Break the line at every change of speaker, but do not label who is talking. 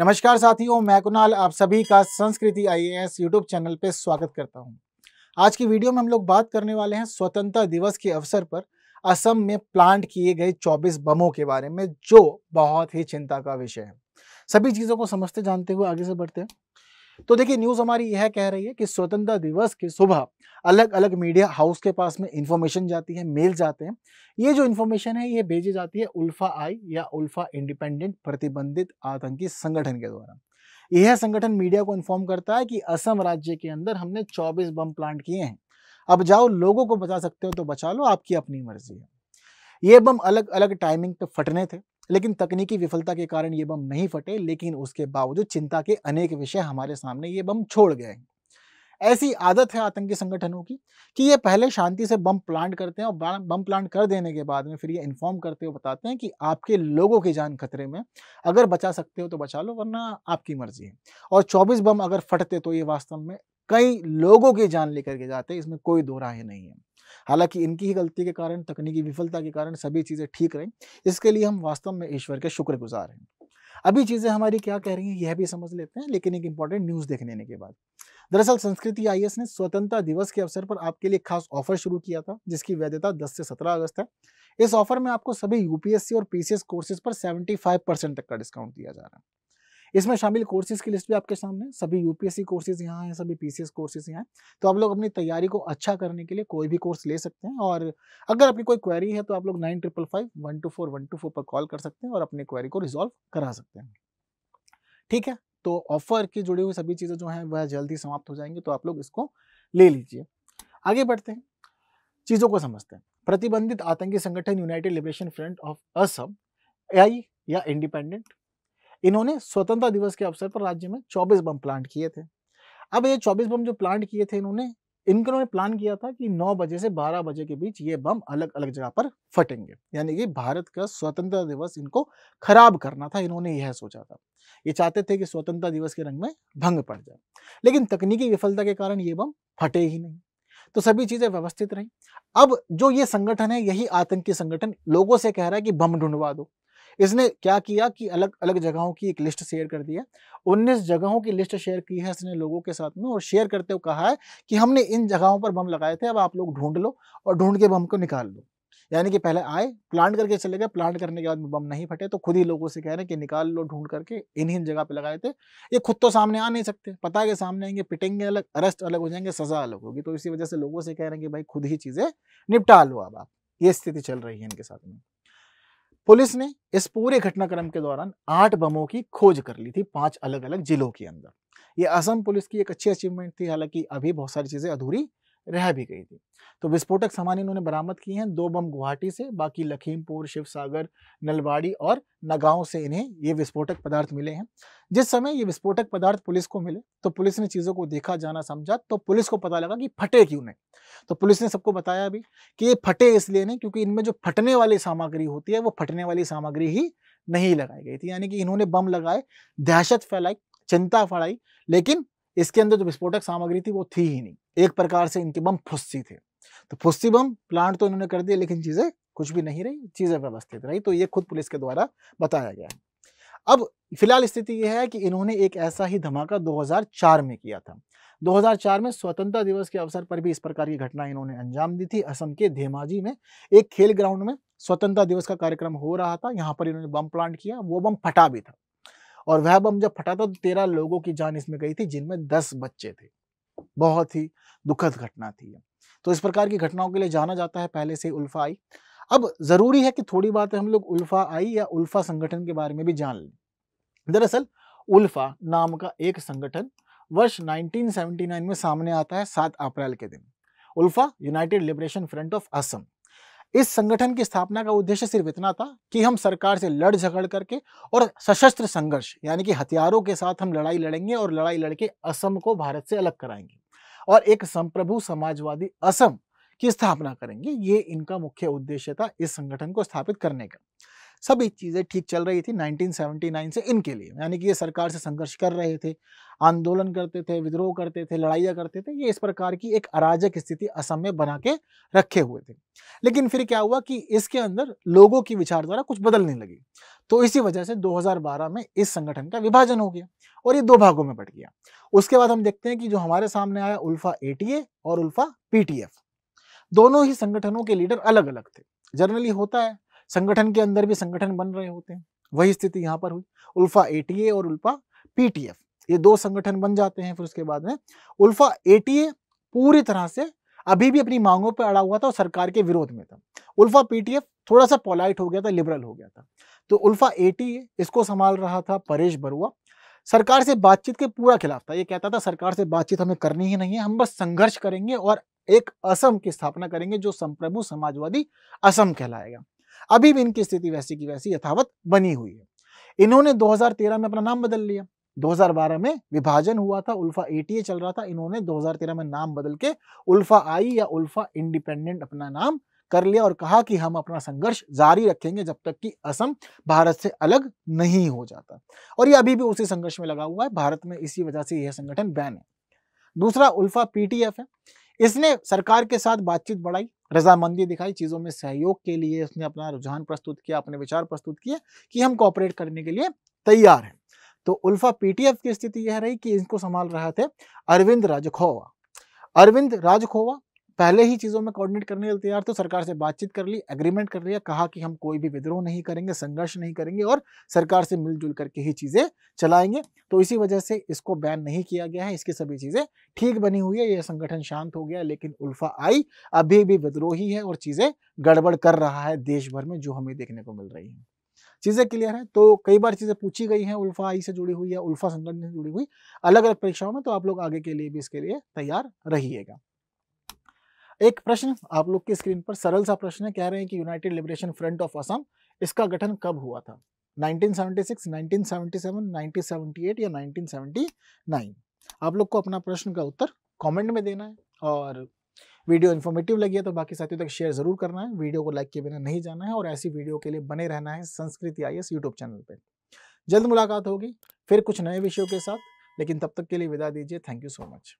नमस्कार साथियों मैं कुणाल आप सभी का संस्कृति आईएएस यूट्यूब चैनल पर स्वागत करता हूं। आज की वीडियो में हम लोग बात करने वाले हैं स्वतंत्रता दिवस के अवसर पर असम में प्लांट किए गए 24 बमों के बारे में जो बहुत ही चिंता का विषय है सभी चीज़ों को समझते जानते हुए आगे से बढ़ते हैं तो देखिए न्यूज़ हमारी यह कह रही है कि स्वतंत्रता दिवस की सुबह अलग अलग मीडिया हाउस के पास में इंफॉर्मेशन जाती है मेल जाते हैं ये जो इन्फॉर्मेशन है ये भेजी जाती है उल्फा आई या उल्फा इंडिपेंडेंट प्रतिबंधित आतंकी संगठन के द्वारा यह संगठन मीडिया को इन्फॉर्म करता है कि असम राज्य के अंदर हमने 24 बम प्लांट किए हैं अब जाओ लोगों को बचा सकते हो तो बचा लो आपकी अपनी मर्जी है ये बम अलग अलग टाइमिंग पे फटने थे लेकिन तकनीकी विफलता के कारण ये बम नहीं फटे लेकिन उसके बावजूद चिंता के अनेक विषय हमारे सामने ये बम छोड़ गए ऐसी आदत है आतंकी संगठनों की कि ये पहले शांति से बम प्लांट करते हैं और बम प्लांट कर देने के बाद में फिर ये इन्फॉर्म करते हुए बताते हैं कि आपके लोगों की जान खतरे में अगर बचा सकते हो तो बचा लो वरना आपकी मर्जी है और 24 बम अगर फटते तो ये वास्तव में कई लोगों की जान लेकर के जाते इसमें कोई दो राय नहीं है हालांकि इनकी ही गलती के कारण तकनीकी विफलता के कारण सभी चीज़ें ठीक रहीं इसके लिए हम वास्तव में ईश्वर के शुक्रगुजार हैं अभी चीज़ें हमारी क्या कह रही हैं यह भी समझ लेते हैं लेकिन एक इंपॉर्टेंट न्यूज़ देखने के बाद दरअसल संस्कृति आई ने स्वतंत्रता दिवस के अवसर पर आपके लिए खास ऑफर शुरू किया था जिसकी वैधता 10 से 17 अगस्त है इस ऑफर में आपको सभी यूपीएससी और पीसीएस कोर्सेज पर 75 परसेंट तक का डिस्काउंट दिया जा रहा है इसमें शामिल कोर्सेज की लिस्ट भी आपके सामने सभी यूपीएससी कोर्सेज यहाँ हैं सभी पीसीएस कोर्सेज यहाँ हैं तो आप लोग अपनी तैयारी को अच्छा करने के लिए कोई भी कोर्स ले सकते हैं और अगर अपनी कोई क्वेरी है तो आप लोग nine triple five one two four one two four पर कॉल कर सकते हैं और अपनी क्वेरी को रिजॉल्व करा सकते हैं ठीक है तो ऑफर की जुड़ी हुई सभी चीज़ें जो हैं वह जल्द ही समाप्त हो जाएंगी तो आप लोग इसको ले लीजिए आगे बढ़ते हैं चीज़ों को समझते हैं प्रतिबंधित आतंकी संगठन United Liberation Front of Assam AI या इंडिपेंडेंट इन्होंने स्वतंत्रता दिवस के अवसर पर राज्य में 24 बम प्लांट किए थे अब ये 24 बम जो प्लांट किए थे इन्होंने इनको उन्होंने प्लान किया था कि 9 बजे से 12 बजे के बीच ये बम अलग अलग जगह पर फटेंगे यानी कि भारत का स्वतंत्रता दिवस इनको खराब करना था इन्होंने यह सोचा था ये चाहते थे कि स्वतंत्रता दिवस के रंग में भंग पड़ जाए लेकिन तकनीकी विफलता के कारण ये बम फटे ही नहीं तो सभी चीजें व्यवस्थित रही अब जो ये संगठन है यही आतंकी संगठन लोगों से कह रहा है कि बम ढूंढवा दो इसने क्या किया कि अलग अलग जगहों की एक लिस्ट शेयर कर दिया 19 जगहों की लिस्ट शेयर की है इसने लोगों के साथ में और शेयर करते हुए कहा है कि हमने इन जगहों पर बम लगाए थे अब आप लोग ढूंढ लो और ढूंढ के बम को निकाल लो यानी कि पहले आए प्लांट करके चले गए प्लांट करने के बाद बम नहीं फटे तो खुद ही लोगों से कह रहे हैं कि निकाल लो ढूंढ करके इन इन जगह पे लगाए थे ये खुद तो सामने आ नहीं सकते पता है कि सामने आएंगे पिटेंगे अलग अरेस्ट अलग हो जाएंगे सजा अलग होगी तो इसी वजह से लोगों से कह रहे हैं कि भाई खुद ही चीज़ें निपटा लो अब आप ये स्थिति चल रही है इनके साथ में पुलिस ने इस पूरे घटनाक्रम के दौरान आठ बमों की खोज कर ली थी पांच अलग अलग जिलों के अंदर ये असम पुलिस की एक अच्छी अचीवमेंट थी हालांकि अभी बहुत सारी चीज़ें अधूरी रह भी गई थी तो विस्फोटक सामान इन्होंने बरामद किए हैं दो बम गुवाहाटी से बाकी लखीमपुर शिव सागर नलवाड़ी और नगांव से इन्हें ये विस्फोटक पदार्थ मिले हैं जिस समय ये विस्फोटक पदार्थ पुलिस को मिले तो पुलिस ने चीज़ों को देखा जाना समझा तो पुलिस को पता लगा कि फटे क्यों नहीं तो पुलिस ने सबको बताया भी कि ये फटे इसलिए नहीं क्योंकि इनमें जो फटने वाली सामग्री होती है वो फटने वाली सामग्री ही नहीं लगाई गई थी यानी कि इन्होंने बम लगाए दहशत फैलाई चिंता फैलाई लेकिन इसके अंदर जो विस्फोटक सामग्री थी वो थी ही नहीं एक प्रकार से इनके बम फुस्सी थे तो फुस्सी बम प्लांट तो इन्होंने कर दिया लेकिन चीज़ें कुछ भी नहीं रही चीज़ें व्यवस्थित रही तो ये खुद पुलिस के द्वारा बताया गया है अब फिलहाल स्थिति यह है कि इन्होंने एक ऐसा ही धमाका 2004 में किया था 2004 में स्वतंत्रता दिवस के अवसर पर भी इस प्रकार की घटना इन्होंने अंजाम दी थी असम के धेमाजी में एक खेल ग्राउंड में स्वतंत्रता दिवस का कार्यक्रम हो रहा था यहाँ पर इन्होंने बम प्लांट किया वो बम फटा भी था और वह बम जब फटा था तो तेरह लोगों की जान इसमें गई थी जिनमें दस बच्चे थे बहुत ही दुखद घटना थी तो इस प्रकार की घटनाओं के लिए जाना जाता है पहले से उल्फा आई अब ज़रूरी है कि थोड़ी बात हम लोग उल्फा आई या उल्फा संगठन के बारे में भी जान लें दरअसल उल्फा नाम का एक संगठन वर्ष 1979 में सामने आता है सात अप्रैल के दिन ULFA United Liberation Front of Assam इस संगठन की स्थापना का उद्देश्य सिर्फ इतना था कि हम सरकार से लड़ झगड़ करके और सशस्त्र संघर्ष यानी कि हथियारों के साथ हम लड़ाई लड़ेंगे और लड़ाई लड़के असम को भारत से अलग कराएंगे और एक संप्रभु समाजवादी असम की स्थापना करेंगे ये इनका मुख्य उद्देश्य था इस संगठन को स्थापित करने का सभी चीज़ें ठीक चल रही थी 1979 से इनके लिए यानी कि ये सरकार से संघर्ष कर रहे थे आंदोलन करते थे विद्रोह करते थे लड़ाइयाँ करते थे ये इस प्रकार की एक अराजक स्थिति असम में बना के रखे हुए थे लेकिन फिर क्या हुआ कि इसके अंदर लोगों की विचारधारा कुछ बदलने लगी तो इसी वजह से 2012 में इस संगठन का विभाजन हो गया और ये दो भागों में बट गया उसके बाद हम देखते हैं कि जो हमारे सामने आया उल्फा ए और उल्फा पीटीएफ दोनों ही संगठनों के लीडर अलग अलग थे जनरली होता है संगठन के अंदर भी संगठन बन रहे होते हैं वही स्थिति यहाँ पर हुई उल्फा ए और उल्फा पी ये दो संगठन बन जाते हैं फिर उसके बाद में उल्फा ए पूरी तरह से अभी भी अपनी मांगों पर अड़ा हुआ था और सरकार के विरोध में था उल्फा पीटीएफ थोड़ा सा पोलाइट हो गया था लिबरल हो गया था तो उल्फा ए इसको संभाल रहा था परेश बरुआ सरकार से बातचीत के पूरा खिलाफ था ये कहता था सरकार से बातचीत हमें करनी ही नहीं है हम बस संघर्ष करेंगे और एक असम की स्थापना करेंगे जो संप्रभु समाजवादी असम कहलाएगा अभी भी इनकी स्थिति वैसी की वैसी यथावत बनी हुई है इन्होंने 2013 में अपना नाम बदल लिया 2012 में विभाजन हुआ था उल्फा एटीए चल रहा था इन्होंने 2013 में नाम बदल के उल्फा आई या उल्फा इंडिपेंडेंट अपना नाम कर लिया और कहा कि हम अपना संघर्ष जारी रखेंगे जब तक कि असम भारत से अलग नहीं हो जाता और ये अभी भी उसी संघर्ष में लगा हुआ है भारत में इसी वजह से यह संगठन बैन है दूसरा उल्फा पीटीएफ है इसने सरकार के साथ बातचीत बढ़ाई रजामंदी दिखाई चीज़ों में सहयोग के लिए उसने अपना रुझान प्रस्तुत किया अपने विचार प्रस्तुत किए कि हम कॉपरेट करने के लिए तैयार हैं तो उल्फा पीटीएफ की स्थिति यह रही कि इनको संभाल रहा थे अरविंद राजखोवा अरविंद राजखोवा पहले ही चीज़ों में कोऑर्डिनेट करने के लिए तैयार थे सरकार से बातचीत कर ली एग्रीमेंट कर लिया कहा कि हम कोई भी विद्रोह नहीं करेंगे संघर्ष नहीं करेंगे और सरकार से मिलजुल करके ही चीज़ें चलाएंगे तो इसी वजह से इसको बैन नहीं किया गया है इसकी सभी चीज़ें ठीक बनी हुई है यह संगठन शांत हो गया लेकिन उल्फा आई अभी भी विद्रोही है और चीज़ें गड़बड़ कर रहा है देश भर में जो हमें देखने को मिल रही है चीज़ें क्लियर है तो कई बार चीज़ें पूछी गई हैं उल्फा आई से जुड़ी हुई या उल्फा संगठन से जुड़ी हुई अलग अलग परीक्षाओं में तो आप लोग आगे के लिए भी इसके लिए तैयार रहिएगा एक प्रश्न आप लोग की स्क्रीन पर सरल सा प्रश्न है कह रहे हैं कि United Liberation Front of Assam इसका गठन कब हुआ था 1976, 1977, 1978 या 1979 आप लोग को अपना प्रश्न का उत्तर कमेंट में देना है और वीडियो इन्फॉर्मेटिव लगी है तो बाकी साथियों तक शेयर जरूर करना है वीडियो को लाइक किए बिना नहीं जाना है और ऐसी वीडियो के लिए बने रहना है संस्कृति आई एस यूट्यूब चैनल पर जल्द मुलाकात होगी फिर कुछ नए विषयों के साथ लेकिन तब तक के लिए विदा दीजिए थैंक यू सो मच